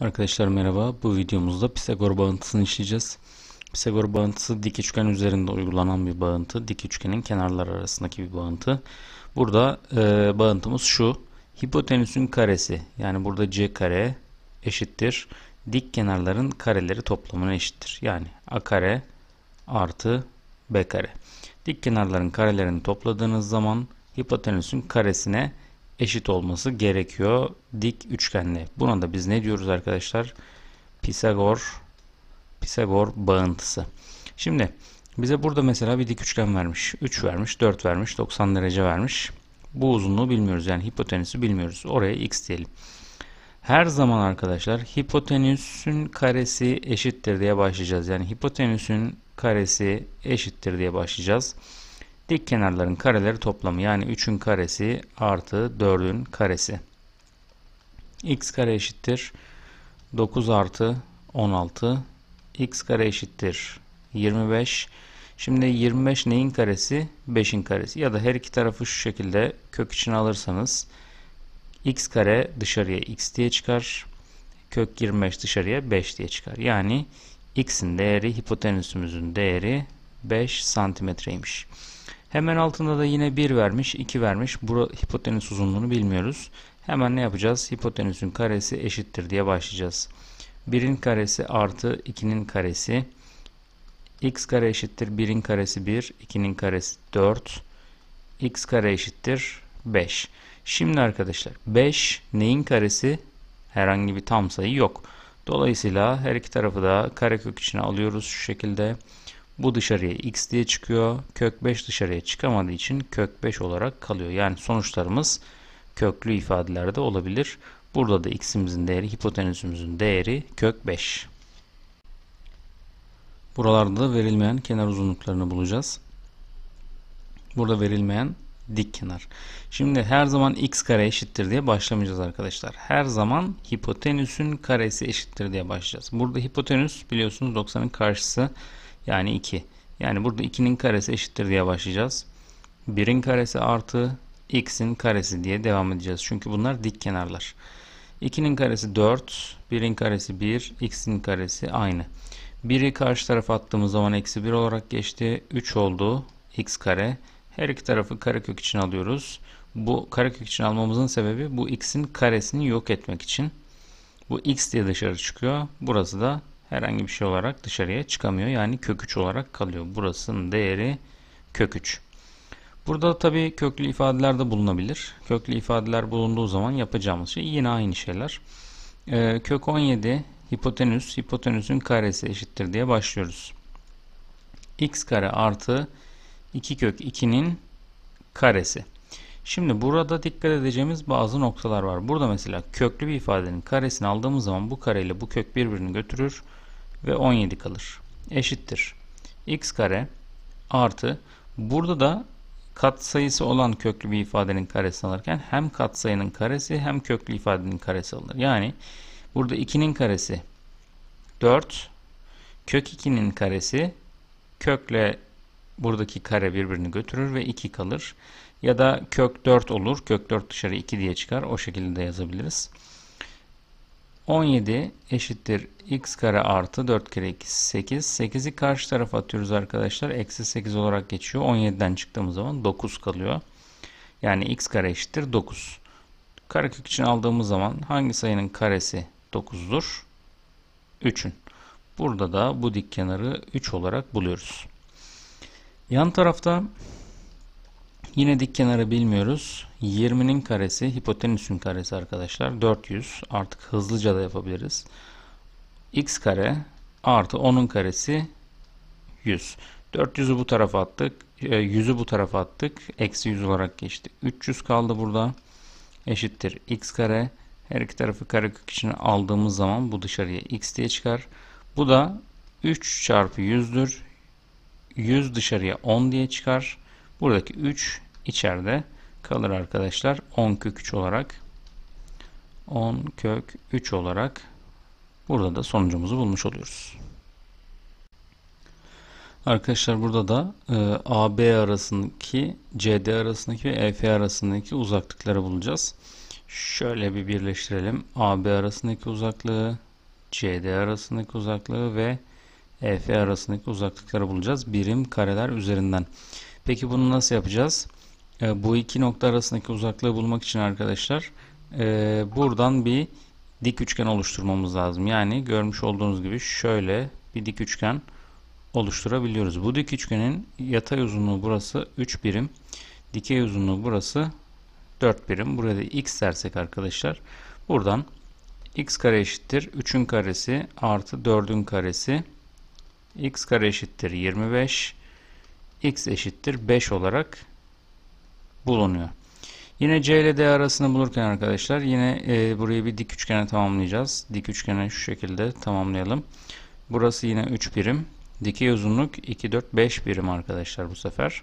Arkadaşlar merhaba. Bu videomuzda Pisagor bağıntısını işleyeceğiz. Pisagor bağıntısı dik üçgen üzerinde uygulanan bir bağıntı. Dik üçgenin kenarlar arasındaki bir bağıntı. Burada e, bağıntımız şu. Hipotenüsün karesi yani burada c kare eşittir. Dik kenarların kareleri toplamına eşittir. Yani a kare artı b kare. Dik kenarların karelerini topladığınız zaman hipotenüsün karesine eşittir eşit olması gerekiyor dik üçgenle. Buna da biz ne diyoruz arkadaşlar? Pisagor Pisagor bağıntısı. Şimdi bize burada mesela bir dik üçgen vermiş. 3 vermiş, 4 vermiş, 90 derece vermiş. Bu uzunluğu bilmiyoruz. Yani hipotenüsü bilmiyoruz. Oraya x diyelim. Her zaman arkadaşlar hipotenüsün karesi eşittir diye başlayacağız. Yani hipotenüsün karesi eşittir diye başlayacağız. Dik kenarların kareleri toplamı yani 3'ün karesi artı 4'ün karesi. x kare eşittir 9 artı 16 x kare eşittir 25. Şimdi 25 neyin karesi? 5'in karesi. Ya da her iki tarafı şu şekilde kök içine alırsanız x kare dışarıya x diye çıkar. Kök 25 dışarıya 5 diye çıkar. Yani x'in değeri hipotenüsümüzün değeri 5 santimetreymiş. Hemen altında da yine 1 vermiş, 2 vermiş. Bura hipotenüs uzunluğunu bilmiyoruz. Hemen ne yapacağız? Hipotenüsün karesi eşittir diye başlayacağız. 1'in karesi artı 2'nin karesi. x kare eşittir 1'in karesi 1, 2'nin karesi 4. x kare eşittir 5. Şimdi arkadaşlar 5 neyin karesi? Herhangi bir tam sayı yok. Dolayısıyla her iki tarafı da karekök içine alıyoruz şu şekilde. Bu dışarıya x diye çıkıyor. Kök 5 dışarıya çıkamadığı için kök 5 olarak kalıyor. Yani sonuçlarımız köklü ifadelerde olabilir. Burada da x'imizin değeri hipotenüsümüzün değeri kök 5. Buralarda da verilmeyen kenar uzunluklarını bulacağız. Burada verilmeyen dik kenar. Şimdi her zaman x kare eşittir diye başlamayacağız arkadaşlar. Her zaman hipotenüsün karesi eşittir diye başlayacağız. Burada hipotenüs biliyorsunuz 90'ın karşısı yani 2. Yani burada 2'nin karesi eşittir diye başlayacağız. 1'in karesi artı x'in karesi diye devam edeceğiz. Çünkü bunlar dik kenarlar. 2'nin karesi 4, 1'in karesi 1, x'in karesi aynı. 1'i karşı tarafa attığımız zaman eksi 1 olarak geçti. 3 oldu x kare. Her iki tarafı karekök için alıyoruz. Bu karekök için almamızın sebebi bu x'in karesini yok etmek için. Bu x diye dışarı çıkıyor. Burası da herhangi bir şey olarak dışarıya çıkamıyor. Yani kök 3 olarak kalıyor. Burasının değeri kök 3. Burada tabi köklü ifadeler de bulunabilir. Köklü ifadeler bulunduğu zaman yapacağımız şey yine aynı şeyler. Ee, kök 17 hipotenüs hipotenüsün karesi eşittir diye başlıyoruz. x kare artı 2 kök 2'nin karesi. Şimdi burada dikkat edeceğimiz bazı noktalar var. Burada mesela köklü bir ifadenin karesini aldığımız zaman bu kare ile bu kök birbirini götürür ve 17 kalır. Eşittir. x kare artı burada da katsayısı olan köklü bir ifadenin karesi alırken hem katsayının karesi hem köklü ifadenin karesi alınır. Yani burada 2'nin karesi 4 kök 2'nin karesi kökle buradaki kare birbirini götürür ve 2 kalır. Ya da kök 4 olur. Kök 4 dışarı 2 diye çıkar. O şekilde de yazabiliriz. 17 eşittir x kare artı 4 kere 2 8. 8'i karşı tarafa atıyoruz arkadaşlar. Eksi 8 olarak geçiyor. 17'den çıktığımız zaman 9 kalıyor. Yani x kare eşittir 9. Karekök için aldığımız zaman hangi sayının karesi 9'dur? 3'ün. Burada da bu dik kenarı 3 olarak buluyoruz. Yan tarafta Yine dik kenarı bilmiyoruz. 20'nin karesi hipotenüsün karesi arkadaşlar. 400 artık hızlıca da yapabiliriz. x kare artı 10'un karesi 100. 400'ü bu tarafa attık. 100'ü e, bu tarafa attık. Eksi 100 olarak geçti. 300 kaldı burada. Eşittir x kare. Her iki tarafı karekök içine aldığımız zaman bu dışarıya x diye çıkar. Bu da 3 çarpı 100'dür. 100 dışarıya 10 diye çıkar. Buradaki 3 içeride kalır arkadaşlar. 10 kök 3 olarak 10 kök 3 olarak burada da sonucumuzu bulmuş oluyoruz. Arkadaşlar burada da e, AB arasındaki, CD arasındaki ve EF arasındaki uzaklıkları bulacağız. Şöyle bir birleştirelim. AB arasındaki uzaklığı, CD arasındaki uzaklığı ve EF arasındaki uzaklıkları bulacağız. Birim kareler üzerinden. Peki bunu nasıl yapacağız? Ee, bu iki nokta arasındaki uzaklığı bulmak için arkadaşlar ee, buradan bir dik üçgen oluşturmamız lazım. Yani görmüş olduğunuz gibi şöyle bir dik üçgen oluşturabiliyoruz. Bu dik üçgenin yatay uzunluğu burası 3 birim. Dikey uzunluğu burası 4 birim. Buraya da x dersek arkadaşlar buradan x kare eşittir 3'ün karesi artı 4'ün karesi x kare eşittir 25 x eşittir 5 olarak bulunuyor. Yine C ile D arasını bulurken arkadaşlar yine e, burayı bir dik üçgene tamamlayacağız. Dik üçgene şu şekilde tamamlayalım. Burası yine 3 birim. Dikey uzunluk 2, 4, 5 birim arkadaşlar bu sefer.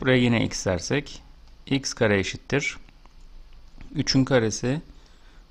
Buraya yine x dersek x kare eşittir. 3'ün karesi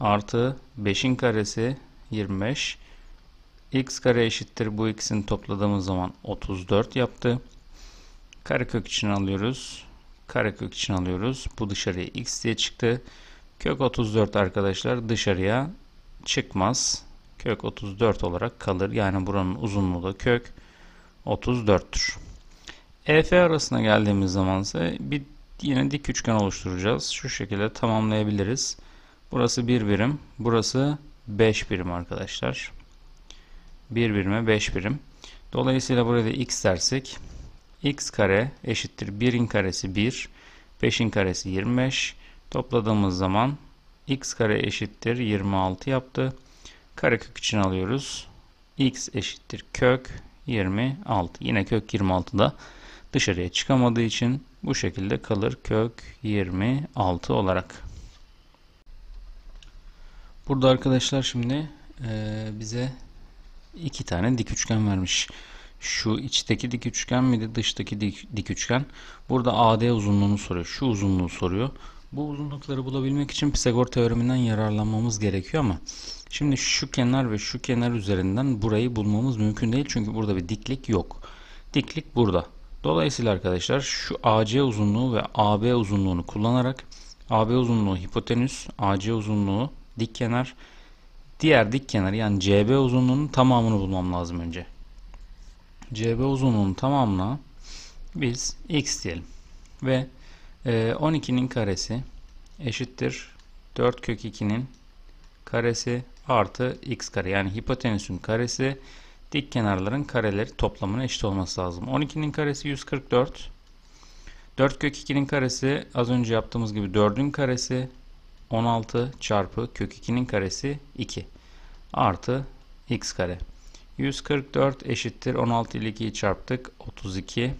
artı 5'in karesi 25. x kare eşittir. Bu ikisini topladığımız zaman 34 yaptı. Karekök için alıyoruz. Karekök için alıyoruz. Bu dışarıya x diye çıktı. Kök 34 arkadaşlar dışarıya çıkmaz. Kök 34 olarak kalır. Yani buranın uzunluğu da kök 34'tür. EF arasına geldiğimiz zaman ise bir yine dik üçgen oluşturacağız. Şu şekilde tamamlayabiliriz. Burası 1 bir birim. Burası 5 birim arkadaşlar. 1 bir birime 5 birim. Dolayısıyla buraya da x dersek x kare eşittir 1'in karesi 1, 5'in karesi 25. Topladığımız zaman x kare eşittir 26 yaptı. Karekök için alıyoruz. x eşittir kök 26. Yine kök 26 da dışarıya çıkamadığı için bu şekilde kalır kök 26 olarak. Burada arkadaşlar şimdi bize iki tane dik üçgen vermiş. Şu içteki dik üçgen miydi dıştaki dik, dik üçgen. Burada AD uzunluğunu soruyor. Şu uzunluğu soruyor. Bu uzunlukları bulabilmek için Pisagor teoreminden yararlanmamız gerekiyor ama şimdi şu kenar ve şu kenar üzerinden burayı bulmamız mümkün değil. Çünkü burada bir diklik yok. Diklik burada. Dolayısıyla arkadaşlar şu AC uzunluğu ve AB uzunluğunu kullanarak AB uzunluğu hipotenüs, AC uzunluğu dik kenar, diğer dik kenar yani CB uzunluğunun tamamını bulmam lazım önce. CB uzunluğunun tamamına biz x diyelim. Ve 12'nin e, karesi eşittir 4 kök 2'nin karesi artı x kare. Yani hipotenüsün karesi dik kenarların kareleri toplamına eşit olması lazım. 12'nin karesi 144. 4 kök 2'nin karesi az önce yaptığımız gibi 4'ün karesi 16 çarpı kök 2'nin karesi 2 artı x kare. 144 eşittir 16 ile 2'yi çarptık 32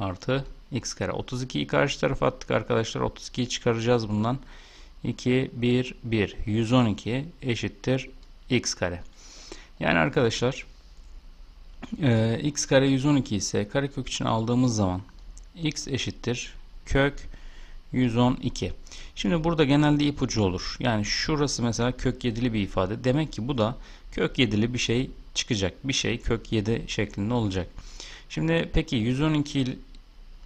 artı x kare 32'yi karşı tarafa attık arkadaşlar 32'yi çıkaracağız bundan 2 1 1 112 eşittir x kare yani arkadaşlar e, x kare 112 ise karekök için aldığımız zaman x eşittir kök 112. Şimdi burada genelde ipucu olur. Yani şurası mesela kök yedili bir ifade. Demek ki bu da kök yedili bir şey çıkacak. Bir şey kök 7 şeklinde olacak. Şimdi peki 112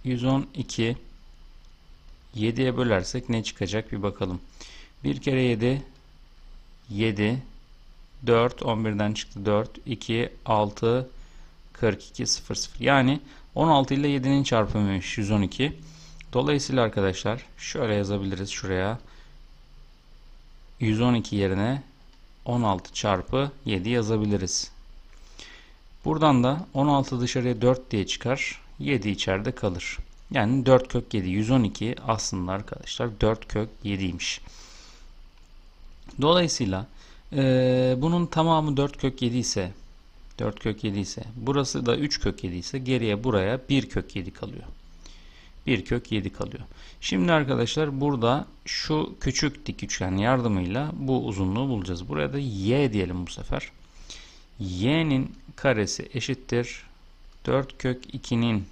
112 7'ye bölersek ne çıkacak bir bakalım. 1 kere 7 7 4 11'den çıktı 4 2 6 42 0 0 yani 16 ile 7'nin çarpımıymış 112. Dolayısıyla arkadaşlar şöyle yazabiliriz şuraya. 112 yerine 16 çarpı 7 yazabiliriz. Buradan da 16 dışarıya 4 diye çıkar. 7 içeride kalır. Yani 4 kök 7. 112 aslında arkadaşlar 4 kök 7'ymiş. Dolayısıyla e, bunun tamamı 4 kök 7 ise 4 kök 7 ise burası da 3 kök 7 ise geriye buraya 1 kök 7 kalıyor. 1 kök 7 kalıyor. Şimdi arkadaşlar burada şu küçük dik üçgen yardımıyla bu uzunluğu bulacağız. Buraya da y diyelim bu sefer. y'nin karesi eşittir 4 kök 2'nin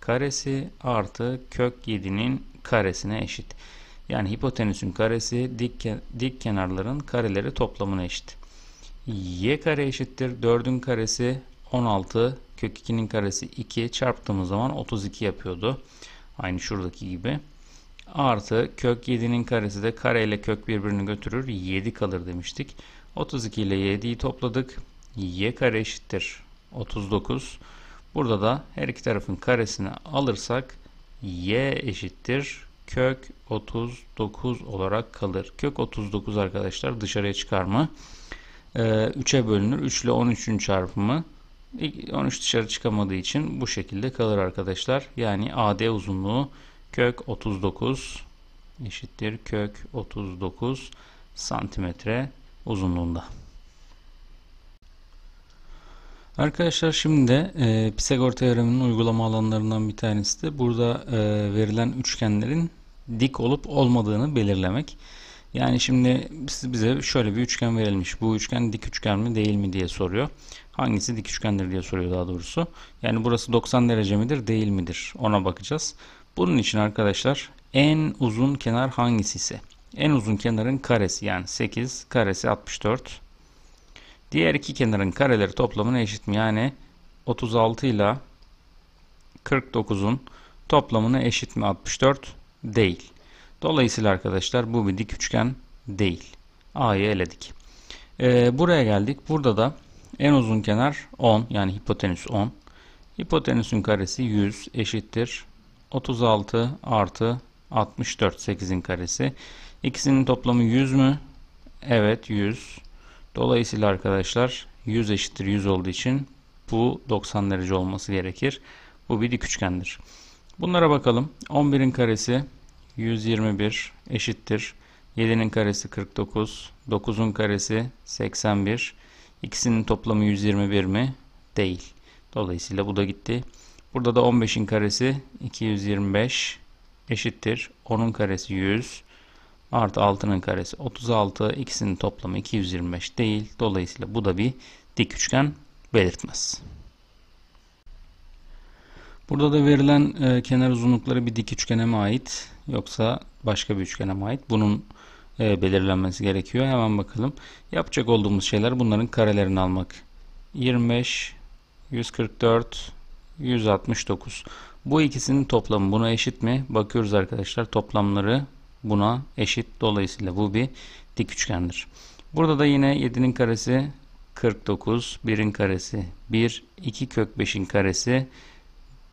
karesi artı kök 7'nin karesine eşit. Yani hipotenüsün karesi dik, dik kenarların kareleri toplamına eşit. y kare eşittir 4'ün karesi 16 kök 2'nin karesi 2 çarptığımız zaman 32 yapıyordu. Aynı şuradaki gibi. Artı kök 7'nin karesi de kare ile kök birbirini götürür. 7 kalır demiştik. 32 ile 7'yi topladık. Y kare eşittir 39. Burada da her iki tarafın karesini alırsak y eşittir kök 39 olarak kalır. Kök 39 arkadaşlar dışarıya çıkarma. Ee, 3'e bölünür. 3 ile 13'ün çarpımı 13 dışarı çıkamadığı için bu şekilde kalır arkadaşlar. Yani AD uzunluğu kök 39 eşittir kök 39 santimetre uzunluğunda. Arkadaşlar şimdi de e, Pisagor teoreminin uygulama alanlarından bir tanesi de burada e, verilen üçgenlerin dik olup olmadığını belirlemek. Yani şimdi bize şöyle bir üçgen verilmiş. Bu üçgen dik üçgen mi değil mi diye soruyor. Hangisi dik üçgendir diye soruyor daha doğrusu. Yani burası 90 derece midir değil midir ona bakacağız. Bunun için arkadaşlar en uzun kenar hangisi en uzun kenarın karesi yani 8 karesi 64. Diğer iki kenarın kareleri toplamına eşit mi? Yani 36 ile 49'un toplamına eşit mi 64? Değil. Dolayısıyla arkadaşlar bu bir dik üçgen değil. A'yı eledik. Ee, buraya geldik. Burada da en uzun kenar 10 yani hipotenüs 10. Hipotenüsün karesi 100 eşittir 36 artı 64 8'in karesi. İkisinin toplamı 100 mü? Evet 100. Dolayısıyla arkadaşlar 100 eşittir 100 olduğu için bu 90 derece olması gerekir. Bu bir dik üçgendir. Bunlara bakalım. 11'in karesi 121 eşittir. 7'nin karesi 49, 9'un karesi 81. İkisinin toplamı 121 mi? Değil. Dolayısıyla bu da gitti. Burada da 15'in karesi 225 eşittir. 10'un karesi 100 artı 6'nın karesi 36. İkisinin toplamı 225 değil. Dolayısıyla bu da bir dik üçgen belirtmez. Burada da verilen e, kenar uzunlukları bir dik üçgene mi ait? yoksa başka bir üçgene mi ait? Bunun e, belirlenmesi gerekiyor. Hemen bakalım. Yapacak olduğumuz şeyler bunların karelerini almak. 25, 144, 169. Bu ikisinin toplamı buna eşit mi? Bakıyoruz arkadaşlar toplamları buna eşit. Dolayısıyla bu bir dik üçgendir. Burada da yine 7'nin karesi 49, 1'in karesi 1, 2 kök 5'in karesi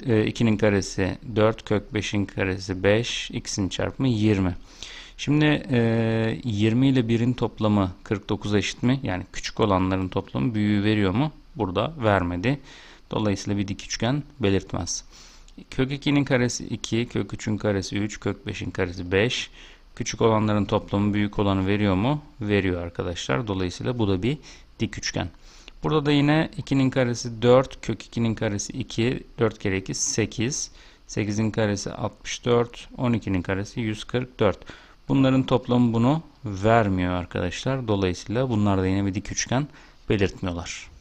2'nin ee, karesi 4 kök 5'in karesi 5 x'in çarpımı 20. Şimdi 20 e, ile 1'in toplamı 49 eşit mi? Yani küçük olanların toplamı büyüğü veriyor mu? Burada vermedi. Dolayısıyla bir dik üçgen belirtmez. Kök 2'nin karesi 2, kök 3'ün karesi 3, kök 5'in karesi 5. Küçük olanların toplamı büyük olanı veriyor mu? Veriyor arkadaşlar. Dolayısıyla bu da bir dik üçgen. Burada da yine 2'nin karesi 4 kök 2'nin karesi 2 4 kere 2 8 8'in karesi 64 12'nin karesi 144 bunların toplamı bunu vermiyor arkadaşlar dolayısıyla bunlar da yine bir dik üçgen belirtmiyorlar.